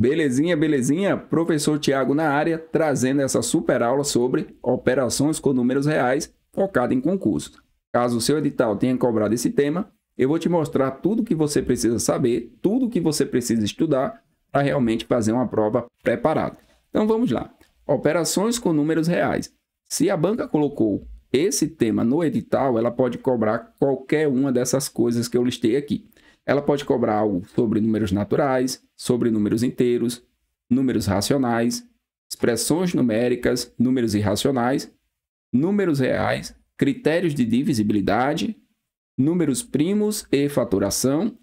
Belezinha, belezinha? Professor Tiago na área, trazendo essa super aula sobre operações com números reais, focada em concursos. Caso o seu edital tenha cobrado esse tema, eu vou te mostrar tudo que você precisa saber, tudo que você precisa estudar para realmente fazer uma prova preparada. Então vamos lá. Operações com números reais. Se a banca colocou esse tema no edital, ela pode cobrar qualquer uma dessas coisas que eu listei aqui. Ela pode cobrar algo sobre números naturais, sobre números inteiros, números racionais, expressões numéricas, números irracionais, números reais, critérios de divisibilidade, números primos e faturação,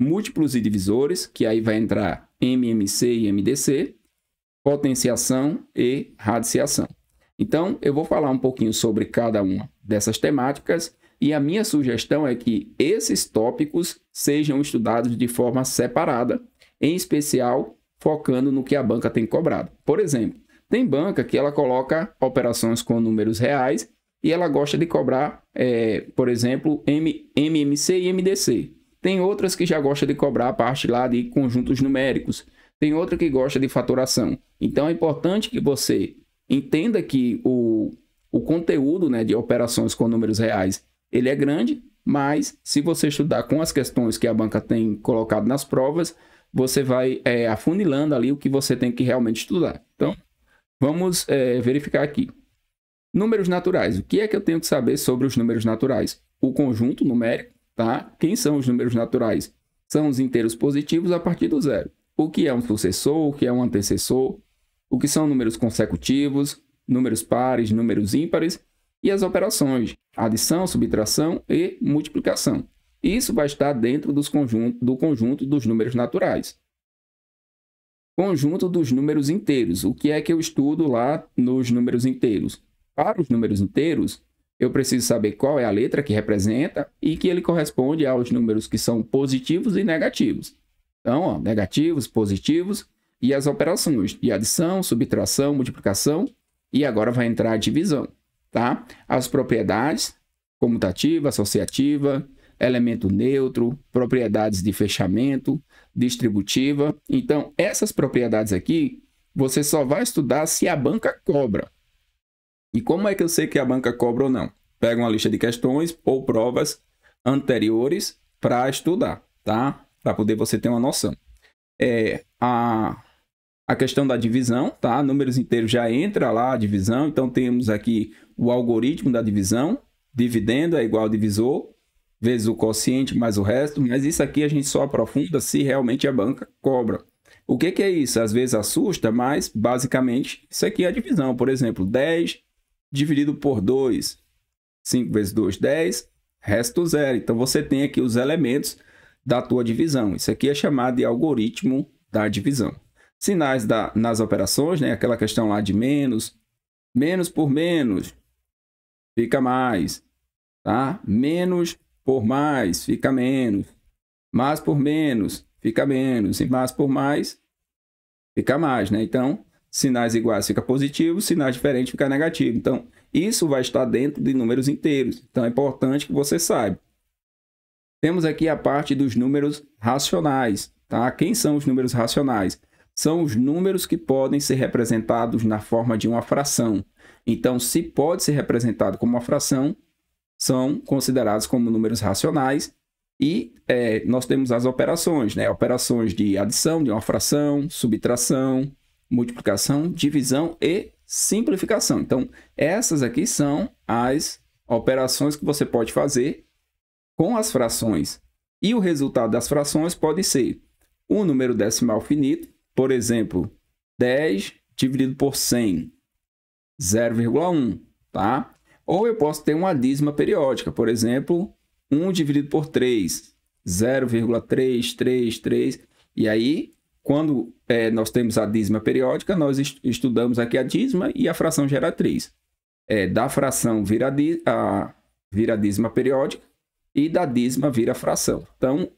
múltiplos e divisores, que aí vai entrar MMC e MDC, potenciação e radiciação. Então, eu vou falar um pouquinho sobre cada uma dessas temáticas e a minha sugestão é que esses tópicos sejam estudados de forma separada, em especial focando no que a banca tem cobrado. Por exemplo, tem banca que ela coloca operações com números reais e ela gosta de cobrar, é, por exemplo, M, MMC e MDC. Tem outras que já gosta de cobrar a parte lá de conjuntos numéricos. Tem outra que gosta de faturação. Então é importante que você entenda que o, o conteúdo né, de operações com números reais ele é grande, mas se você estudar com as questões que a banca tem colocado nas provas, você vai é, afunilando ali o que você tem que realmente estudar. Então, vamos é, verificar aqui. Números naturais. O que é que eu tenho que saber sobre os números naturais? O conjunto numérico, tá? Quem são os números naturais? São os inteiros positivos a partir do zero. O que é um sucessor, o que é um antecessor, o que são números consecutivos, números pares, números ímpares e as operações adição, subtração e multiplicação. Isso vai estar dentro dos conjunto, do conjunto dos números naturais. Conjunto dos números inteiros. O que é que eu estudo lá nos números inteiros? Para os números inteiros, eu preciso saber qual é a letra que representa e que ele corresponde aos números que são positivos e negativos. Então, ó, negativos, positivos e as operações de adição, subtração, multiplicação e agora vai entrar a divisão tá? As propriedades comutativa, associativa, elemento neutro, propriedades de fechamento, distributiva. Então, essas propriedades aqui, você só vai estudar se a banca cobra. E como é que eu sei que a banca cobra ou não? Pega uma lista de questões ou provas anteriores para estudar, tá? Para poder você ter uma noção. É, a, a questão da divisão, tá? Números inteiros já entra lá a divisão, então temos aqui o algoritmo da divisão. Dividendo é igual ao divisor, vezes o quociente mais o resto, mas isso aqui a gente só aprofunda se realmente a banca cobra. O que, que é isso? Às vezes assusta, mas basicamente isso aqui é a divisão. Por exemplo, 10 dividido por 2, 5 vezes 2, 10, resto zero. Então você tem aqui os elementos da tua divisão. Isso aqui é chamado de algoritmo da divisão. Sinais da, nas operações, né? aquela questão lá de menos, menos por menos, fica mais, tá? Menos por mais, fica menos. Mais por menos, fica menos. E mais por mais, fica mais, né? Então, sinais iguais fica positivo, sinais diferentes fica negativo. Então, isso vai estar dentro de números inteiros. Então, é importante que você saiba. Temos aqui a parte dos números racionais, tá? Quem são os números racionais? São os números que podem ser representados na forma de uma fração. Então, se pode ser representado como uma fração, são considerados como números racionais e é, nós temos as operações, né? Operações de adição de uma fração, subtração, multiplicação, divisão e simplificação. Então, essas aqui são as operações que você pode fazer com as frações. E o resultado das frações pode ser um número decimal finito, por exemplo, 10 dividido por 100 0,1, tá? Ou eu posso ter uma dízima periódica, por exemplo, 1 dividido por 3, 0,333. E aí, quando é, nós temos a dízima periódica, nós estudamos aqui a dízima e a fração geratriz. É, da fração vira a, vira a dízima periódica e da dízima vira a fração. Então,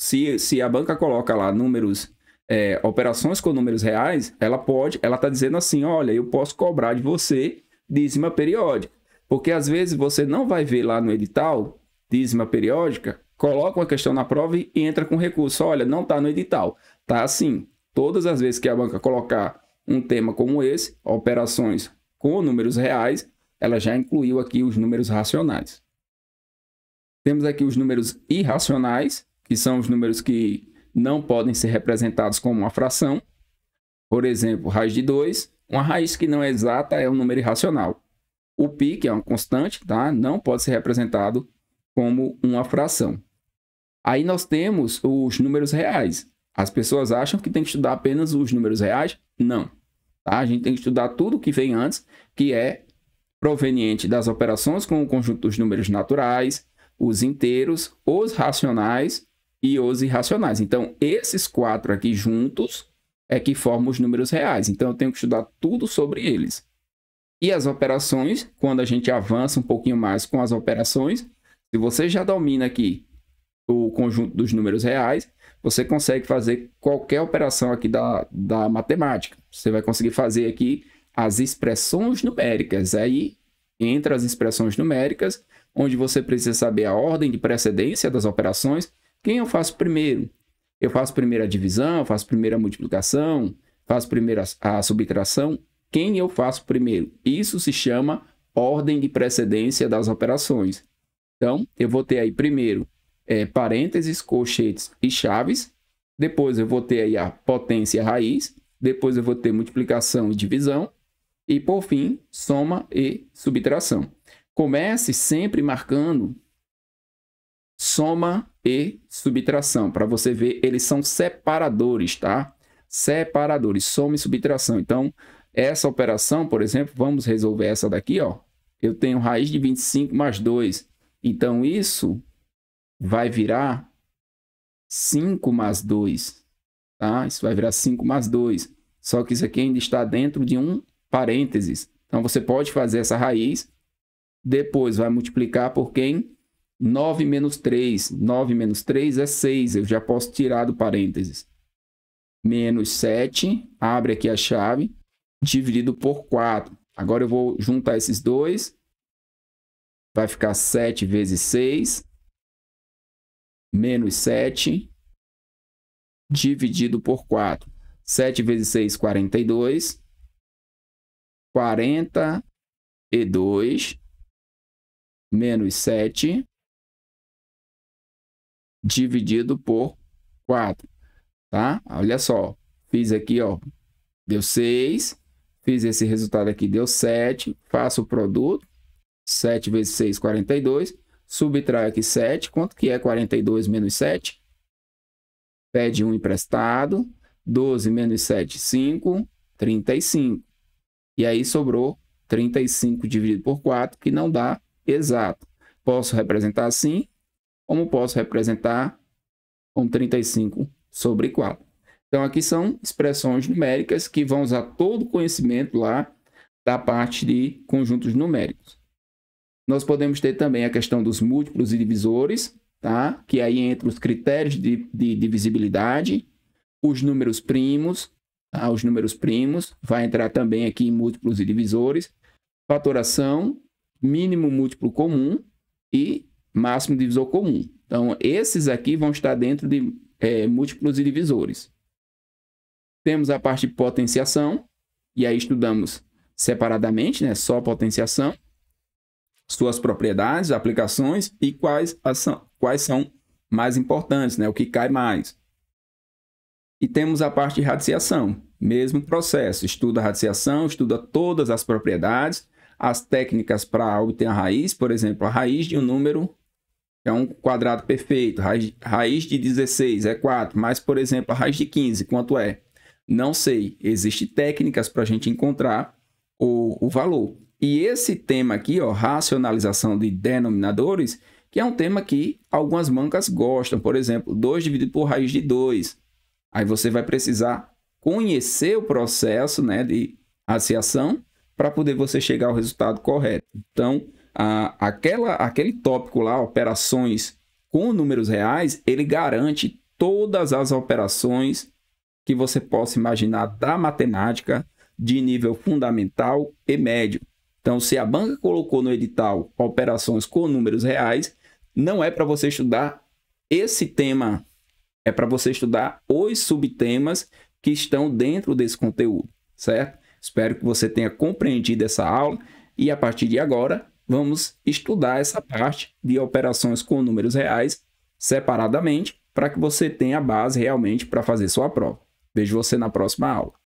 se, se a banca coloca lá números é, operações com números reais, ela pode, ela está dizendo assim, olha, eu posso cobrar de você dízima periódica. Porque às vezes você não vai ver lá no edital dízima periódica, coloca uma questão na prova e entra com recurso. Olha, não está no edital. Tá assim. Todas as vezes que a banca colocar um tema como esse, operações com números reais, ela já incluiu aqui os números racionais. Temos aqui os números irracionais, que são os números que não podem ser representados como uma fração. Por exemplo, raiz de 2, uma raiz que não é exata é um número irracional. O π, que é uma constante, tá? não pode ser representado como uma fração. Aí nós temos os números reais. As pessoas acham que tem que estudar apenas os números reais? Não. Tá? A gente tem que estudar tudo que vem antes, que é proveniente das operações com o conjunto dos números naturais, os inteiros, os racionais e os irracionais. Então, esses quatro aqui juntos é que formam os números reais. Então, eu tenho que estudar tudo sobre eles. E as operações, quando a gente avança um pouquinho mais com as operações, se você já domina aqui o conjunto dos números reais, você consegue fazer qualquer operação aqui da, da matemática. Você vai conseguir fazer aqui as expressões numéricas. Aí entra as expressões numéricas, onde você precisa saber a ordem de precedência das operações, quem eu faço primeiro? Eu faço primeiro a divisão, faço primeiro a multiplicação, faço primeiro a, a subtração. Quem eu faço primeiro? Isso se chama ordem de precedência das operações. Então, eu vou ter aí primeiro é, parênteses, colchetes e chaves. Depois eu vou ter aí a potência raiz. Depois eu vou ter multiplicação e divisão. E por fim, soma e subtração. Comece sempre marcando soma e subtração. Para você ver, eles são separadores, tá? Separadores, soma e subtração. Então, essa operação, por exemplo, vamos resolver essa daqui, ó. Eu tenho raiz de 25 mais 2. Então, isso vai virar 5 mais 2, tá? Isso vai virar 5 mais 2. Só que isso aqui ainda está dentro de um parênteses. Então, você pode fazer essa raiz, depois vai multiplicar por quem? 9 menos 3. 9 menos 3 é 6. Eu já posso tirar do parênteses. Menos 7. Abre aqui a chave. Dividido por 4. Agora eu vou juntar esses dois. Vai ficar 7 vezes 6. Menos 7. Dividido por 4. 7 vezes 6, 42. 42 menos 7 dividido por 4, tá? Olha só, fiz aqui, ó, deu 6, fiz esse resultado aqui, deu 7, faço o produto, 7 vezes 6, 42, subtrai aqui 7, quanto que é 42 menos 7? Pede um emprestado, 12 menos 7, 5, 35. E aí sobrou 35 dividido por 4, que não dá exato. Posso representar assim, como posso representar com 35 sobre 4. Então, aqui são expressões numéricas que vão usar todo o conhecimento lá da parte de conjuntos numéricos. Nós podemos ter também a questão dos múltiplos e divisores, tá? que aí entra os critérios de, de divisibilidade, os números primos, tá? os números primos, vai entrar também aqui em múltiplos e divisores, fatoração, mínimo múltiplo comum e máximo divisor comum. Então, esses aqui vão estar dentro de é, múltiplos divisores. Temos a parte de potenciação, e aí estudamos separadamente, né? só potenciação, suas propriedades, aplicações e quais, são, quais são mais importantes, né? o que cai mais. E temos a parte de radiciação, mesmo processo, estuda a radiciação, estuda todas as propriedades, as técnicas para obter a raiz, por exemplo, a raiz de um número é um quadrado perfeito, raiz, raiz de 16 é 4, mas, por exemplo, a raiz de 15, quanto é? Não sei. Existem técnicas para a gente encontrar o, o valor. E esse tema aqui, ó, racionalização de denominadores, que é um tema que algumas mancas gostam. Por exemplo, 2 dividido por raiz de 2. Aí você vai precisar conhecer o processo né, de associação para poder você chegar ao resultado correto. Então, aquela, aquele tópico lá, operações com números reais, ele garante todas as operações que você possa imaginar da matemática de nível fundamental e médio. Então, se a banca colocou no edital operações com números reais, não é para você estudar esse tema, é para você estudar os subtemas que estão dentro desse conteúdo, certo? Espero que você tenha compreendido essa aula e a partir de agora vamos estudar essa parte de operações com números reais separadamente para que você tenha a base realmente para fazer sua prova. Vejo você na próxima aula.